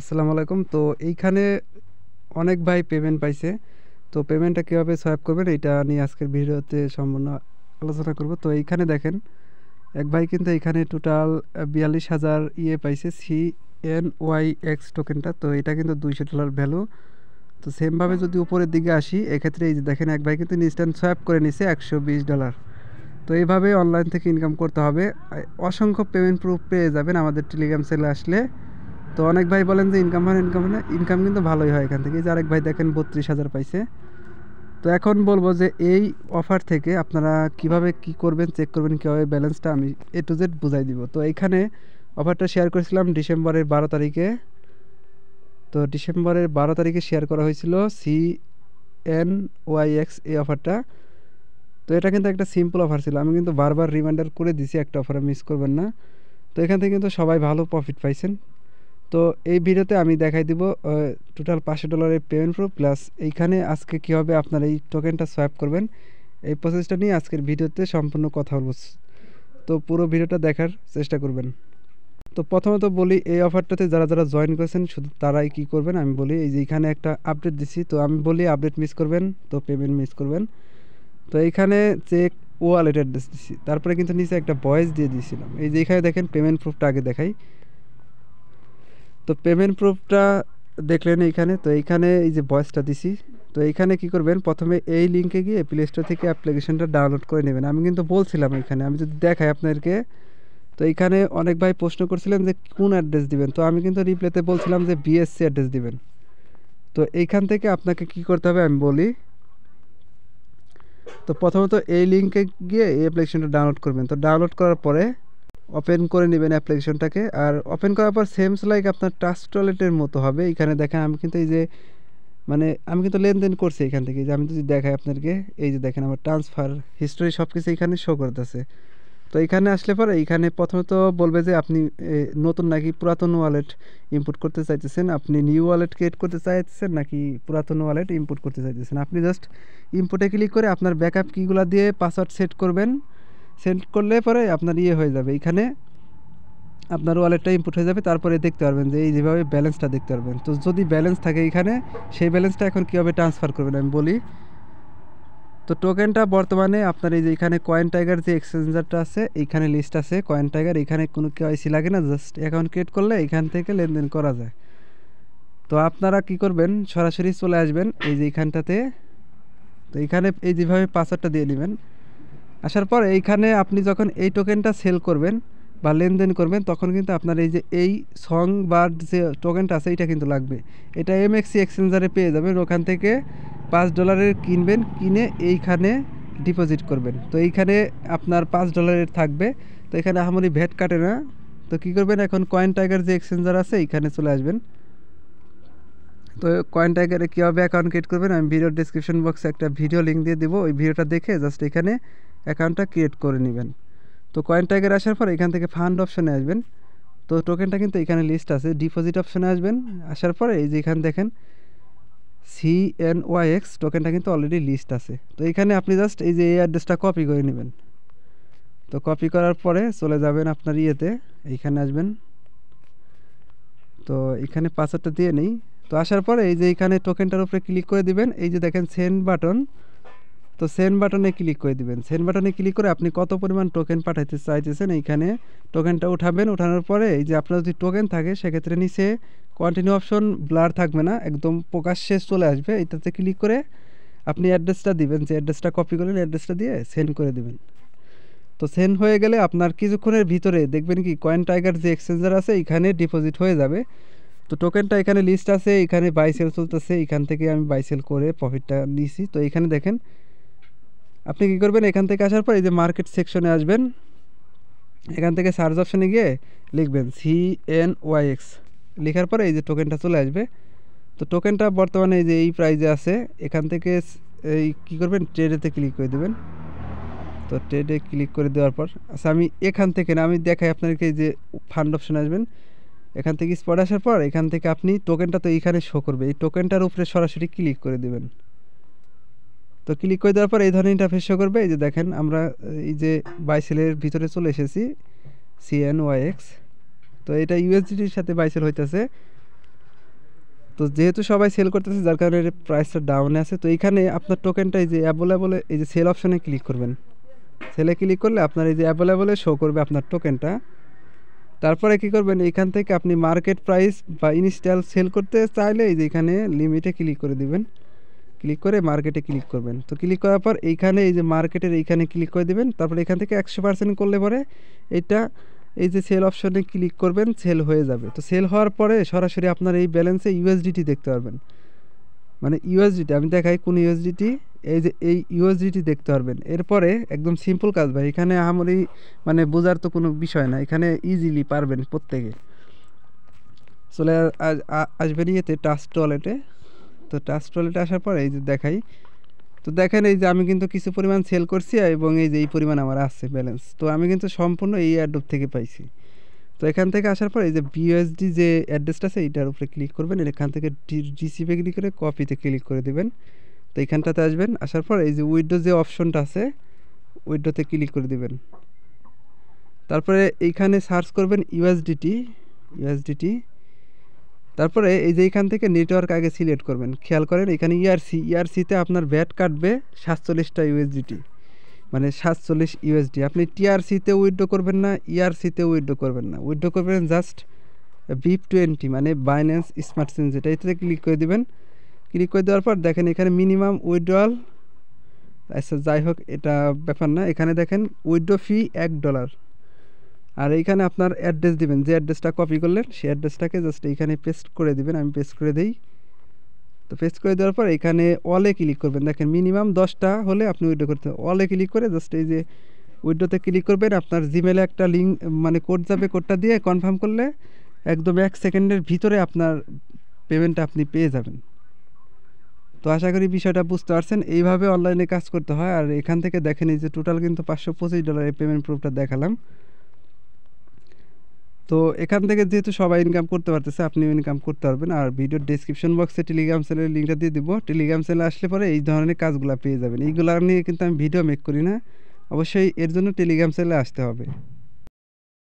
আসসালামু আলাইকুম তো এইখানে অনেক ভাই পেমেন্ট পাইছে তো পেমেন্টটা কীভাবে সোয়াপ করবেন এটা নিয়ে আজকের ভিডিওতে সম্পূর্ণ আলোচনা করব তো এইখানে দেখেন এক ভাই কিন্তু এখানে টোটাল বিয়াল্লিশ হাজার ইয়ে পাইছে সি এন ওয়াই এক্স টোকেনটা তো এটা কিন্তু দুইশো ডলার ভ্যালু তো সেমভাবে যদি উপরের দিকে আসি এক্ষেত্রে এই যে দেখেন এক ভাই কিন্তু ইনস্ট্যান্ট সোয়াপ করে নিছে একশো বিশ ডলার তো এইভাবে অনলাইন থেকে ইনকাম করতে হবে অসংখ্য পেমেন্ট প্রুফ পেয়ে যাবেন আমাদের টেলিগ্রাম সেলে আসলে তো অনেক ভাই বলেন যে ইনকাম হয় ইনকাম হয় ইনকাম কিন্তু ভালোই হয় এখান থেকে যে আরেক ভাই দেখেন বত্রিশ হাজার পাইছে তো এখন বলবো যে এই অফার থেকে আপনারা কিভাবে কি করবেন চেক করবেন কীভাবে ব্যালেন্সটা আমি এ টু জেড বুঝাই দিব তো এইখানে অফারটা শেয়ার করেছিলাম ডিসেম্বরের বারো তারিখে তো ডিসেম্বরের বারো তারিখে শেয়ার করা হয়েছিল সি এন ওয়াই এক্স এই অফারটা তো এটা কিন্তু একটা সিম্পল অফার ছিল আমি কিন্তু বারবার রিমাইন্ডার করে দিছি একটা অফার মিস করবেন না তো এখান থেকে কিন্তু সবাই ভালো প্রফিট পাইছেন তো এই ভিডিওতে আমি দেখাই দিব টোটাল পাঁচশো ডলারের পেমেন্ট প্রুফ প্লাস এইখানে আজকে কীভাবে আপনার এই টোকেনটা সোয়াইপ করবেন এই প্রসেসটা নিয়ে আজকের ভিডিওতে সম্পূর্ণ কথা বলব তো পুরো ভিডিওটা দেখার চেষ্টা করবেন তো প্রথমত বলি এই অফারটাতে যারা যারা জয়েন করেছেন শুধু তারাই কি করবেন আমি বলি এই যে এখানে একটা আপডেট দিছি তো আমি বলি আপডেট মিস করবেন তো পেমেন্ট মিস করবেন তো এইখানে চেক ওয়ালেট অ্যাড্রেস দিছি তারপরে কিন্তু নিচে একটা ভয়েস দিয়ে দিয়েছিলাম এই যে এখানে দেখেন পেমেন্ট প্রুফটা আগে দেখাই তো পেমেন্ট প্রুফটা দেখলেন এইখানে তো এইখানে এই যে ভয়েসটা দিছি তো এইখানে কি করবেন প্রথমে এই লিঙ্কে গিয়ে প্লে স্টোর থেকে অ্যাপ্লিকেশনটা ডাউনলোড করে নেবেন আমি কিন্তু বলছিলাম এখানে আমি যদি দেখাই আপনাদেরকে তো এইখানে অনেক ভাই প্রশ্ন করছিলেন যে কোন অ্যাড্রেস দিবেন তো আমি কিন্তু রিপ্লেতে বলছিলাম যে বিএসসি অ্যাড্রেস দিবেন তো এইখান থেকে আপনাকে কি করতে হবে আমি বলি তো প্রথমত এই লিঙ্কে গিয়ে এই অ্যাপ্লিকেশনটা ডাউনলোড করবেন তো ডাউনলোড করার পরে ওপেন করে নেবেন অ্যাপ্লিকেশনটাকে আর ওপেন করার পর সেমস লাইক আপনার টাচ টয়লেটের মতো হবে এখানে দেখেন আমি কিন্তু এই যে মানে আমি কিন্তু লেনদেন করছি এখান থেকে যে আমি যদি দেখাই আপনাদেরকে এই যে দেখেন আমার ট্রান্সফার হিস্টোরি সব কিছু এখানে শো করতেছে তো এখানে আসলে পরে এখানে প্রথমে তো বলবে যে আপনি নতুন নাকি পুরাতন ওয়ালেট ইম্পোর্ট করতে চাইতেছেন আপনি নিউ ওয়ালেট ক্রিয়েট করতে চাইতেছেন নাকি পুরাতন ওয়ালেট ইম্পোর্ট করতে চাইতেছেন আপনি জাস্ট ইম্পোর্টে ক্লিক করে আপনার ব্যাকআপ কীগুলো দিয়ে পাসওয়ার্ড সেট করবেন সেন্ড করলে পরে আপনার ইয়ে হয়ে যাবে এখানে আপনার ওয়ালেটটা ইনপুট হয়ে যাবে তারপরে দেখতে পারবেন যে এই যেভাবে ব্যালেন্সটা দেখতে পারবেন তো যদি ব্যালেন্স থাকে এখানে সেই ব্যালেন্সটা এখন কীভাবে ট্রান্সফার করবেন আমি বলি তো টোকেনটা বর্তমানে আপনার এই যে এখানে কয়েন টাইগার যে এক্সচেঞ্জারটা আছে এইখানে লিস্ট আছে কয়েন টাইগার এখানে কোনো কেওয়াইসি লাগে না জাস্ট অ্যাকাউন্ট ক্রিয়েট করলে এখান থেকে লেনদেন করা যায় তো আপনারা কি করবেন সরাসরি চলে আসবেন এই যে এখানটাতে তো এখানে এই যেভাবে পাসওয়ার্ডটা দিয়ে নেবেন আসার পর এইখানে আপনি যখন এই টোকেনটা সেল করবেন বা লেনদেন করবেন তখন কিন্তু আপনার এই যে এই সং বা যে টোকেনটা আছে এইটা কিন্তু লাগবে এটা এমএক্সি এক্সচেঞ্জারে পেয়ে যাবেন ওখান থেকে পাঁচ ডলারের কিনবেন কিনে এইখানে ডিপোজিট করবেন তো এইখানে আপনার পাঁচ ডলারের থাকবে তো এখানে আহামরি ভ্যাট কাটে না তো কী করবেন এখন কয়েন টাইগার যে এক্সচেঞ্জার আছে এইখানে চলে আসবেন তো কয়েন টাইগারে কীভাবে অ্যাকাউন্ট ক্রিয়েট করবেন আমি ভিডিও ডিসক্রিপশন বক্সে একটা ভিডিও লিঙ্ক দিয়ে দেবো ওই ভিডিওটা দেখে জাস্ট এখানে অ্যাকাউন্টটা ক্রিয়েট করে নেবেন তো কয়েন টাইগার আসার পর এখান থেকে ফান্ড অপশনে আসবেন তো টোকেনটা কিন্তু এখানে লিস্ট আছে ডিপোজিট অপশানে আসবেন আসার পরে এই যে এখানে দেখেন সি এন ওয়াই এক্স টোকেনটা কিন্তু অলরেডি লিস্ট আছে তো এখানে আপনি জাস্ট এই যে এই অ্যাড্রেসটা কপি করে নেবেন তো কপি করার পরে চলে যাবেন আপনার ইয়েতে এইখানে আসবেন তো এখানে পাসওয়ার্ডটা দিয়ে নেই তো আসার পরে এই যে এখানে টোকেনটার উপরে ক্লিক করে দিবেন এই যে দেখেন সেন্ড বাটন তো সেন্ড বাটনে ক্লিক করে দিবেন সেন্ড বাটনে ক্লিক করে আপনি কত পরিমাণ টোকেন পাঠাইতে চাইতেছেন এইখানে টোকেনটা উঠাবেন উঠানোর পরে এই যে আপনার যদি টোকেন থাকে সেক্ষেত্রে নিচে কন্টিনিউ অপশন ব্লার থাকবে না একদম প্রকাশ শেষ চলে আসবে এটাতে ক্লিক করে আপনি অ্যাড্রেসটা দিবেন যে অ্যাড্রেসটা কপি করলেন অ্যাড্রেসটা দিয়ে সেন্ড করে দেবেন তো সেন্ড হয়ে গেলে আপনার কিছুক্ষণের ভিতরে দেখবেন কি কয়েন টাইগার যে এক্সচেঞ্জার আছে এখানে ডিপোজিট হয়ে যাবে তো টোকেনটা এখানে লিস্ট আছে এখানে বাই সেল চলতেছে এখান থেকে আমি বাই সেল করে প্রফিটটা নিয়েছি তো এখানে দেখেন আপনি কি করবেন এখান থেকে আসার পর এই যে মার্কেট সেকশনে আসবেন এখান থেকে সার্চ অপশানে গিয়ে লিখবেন সি এন ওয়াই এক্স লেখার পরে এই যে টোকেনটা চলে আসবে তো টোকেনটা বর্তমানে এই যে এই প্রাইজে আছে এখান থেকে এই কী করবেন ট্রেডেতে ক্লিক করে দেবেন তো ট্রেডে ক্লিক করে দেওয়ার পর আচ্ছা আমি এখান থেকে না আমি দেখাই আপনাদেরকে যে ফান্ড অপশানে আসবেন এখান থেকে স্পট আসার পর এখান থেকে আপনি টোকেনটা তো এইখানে শো করবে এই টোকেনটার উপরে সরাসরি ক্লিক করে দেবেন তো ক্লিক করে দেওয়ার পর এই ধরনের ইন্টারফেস শো করবে এই যে দেখেন আমরা এই যে বাইসেলের ভিতরে চলে এসেছি সিএন ওয়াইএক্স তো এটা ইউএসডিটির সাথে বাইসেল হইতেছে তো যেহেতু সবাই সেল করতেছে যার কারণে প্রাইসটা ডাউনে আছে তো এইখানে আপনার টোকেনটা এই যে অ্যাভেলেবলে এই যে সেল অপশানে ক্লিক করবেন সেলে ক্লিক করলে আপনার এই যে অ্যাভেলেবলে শো করবে আপনার টোকেনটা তারপরে কি করবেন এখান থেকে আপনি মার্কেট প্রাইস বা ইনস্টল সেল করতে চাইলে এই যে এখানে লিমিটে ক্লিক করে দিবেন ক্লিক করে মার্কেটে ক্লিক করবেন তো ক্লিক করার পর এইখানে এই যে মার্কেটের এইখানে ক্লিক করে দিবেন তারপরে এখান থেকে একশো পার্সেন্ট করলে পরে এটা এই যে সেল অপশনে ক্লিক করবেন সেল হয়ে যাবে তো সেল হওয়ার পরে সরাসরি আপনার এই ব্যালেন্সে ইউএসডিটি দেখতে পারবেন মানে ইউএসডিটি আমি দেখাই কোন ইউএসডিটি এই যে এই ইউএসডিটি দেখতে পারবেন এরপরে একদম সিম্পল কাজ ভাই এখানে আমারই মানে বোঝার তো কোনো বিষয় না এখানে ইজিলি পারবেন প্রত্যেকে চলে আসবেন ইয়েতে টাচ টয়লেটে তো টাচ টয়লেটে আসার পরে এই যে দেখাই তো দেখেন এই যে আমি কিন্তু কিছু পরিমাণ সেল করছি এবং এই যে এই পরিমাণ আমার আছে ব্যালেন্স তো আমি কিন্তু সম্পূর্ণ এই অ্যাডোপ থেকে পাইছি তো এখান থেকে আসার পর এই যে বিএসডি যে অ্যাড্রেসটা আছে এইটার উপরে ক্লিক করবেন এখান থেকে ডিসিপে ক্লিক করে কপিতে ক্লিক করে দেবেন তো এইখানটাতে আসবেন আসার পর এই যে উইডো যে অপশনটা আছে উইডোতে ক্লিক করে দিবেন তারপরে এইখানে সার্চ করবেন ইউএসডিটি ইউএসডিটি তারপরে এই যে এইখান থেকে নেটওয়ার্ক আগে সিলেক্ট করবেন খেয়াল করেন এখানে ইআরসি e ইআরসিতে e আপনার ব্যাট কাটবে সাতচল্লিশটা ইউএসডিটি মানে সাতচল্লিশ ইউএসডি আপনি টিআরসিতে উইড্রো করবেন না ইআরসিতে e উইড্রো করবেন না উইড্রো করবেন জাস্ট বিপ টোয়েন্টি মানে বাইন্যান্স স্মার্ট সিন যেটা এটাতে ক্লিক করে দেবেন ক্লিক করে দেওয়ার পর দেখেন এখানে মিনিমাম উইড্রল আচ্ছা যাই হোক এটা ব্যাপার না এখানে দেখেন উইড্রো ফি এক ডলার আর এইখানে আপনার অ্যাড্রেস দিবেন যে অ্যাড্রেসটা কপি করলেন সেই অ্যাড্রেসটাকে জাস্ট এইখানে পেস্ট করে দিবেন আমি পেস্ট করে দিই তো পেস্ট করে দেওয়ার পর এখানে অলে ক্লিক করবেন দেখেন মিনিমাম দশটা হলে আপনি উইড্রো করতে অলে ক্লিক করে জাস্ট এই যে উইড্রোতে ক্লিক করবেন আপনার জিমেলে একটা লিঙ্ক মানে কোড যাবে কোডটা দিয়ে কনফার্ম করলে একদম এক সেকেন্ডের ভিতরে আপনার পেমেন্টটা আপনি পেয়ে যাবেন তো আশা করি বিষয়টা বুঝতে পারছেন এইভাবে অনলাইনে কাজ করতে হয় আর এখান থেকে দেখেন এই যে টোটাল কিন্তু পাঁচশো পঁচিশ ডলার এই পেমেন্ট প্রুফটা দেখালাম তো এখান থেকে যেহেতু সবাই ইনকাম করতে পারতেছে আপনিও ইনকাম করতে পারবেন আর ভিডিও ডিসক্রিপশন বক্সে টেলিগ্রাম চ্যানেলের লিঙ্কটা দিয়ে দিব টেলিগ্রাম চ্যানেল আসলে পরে এই ধরনের কাজগুলো পেয়ে যাবেন এইগুলো নিয়ে কিন্তু আমি ভিডিও মেক করি না অবশ্যই এর জন্য টেলিগ্রাম চ্যানেলে আসতে হবে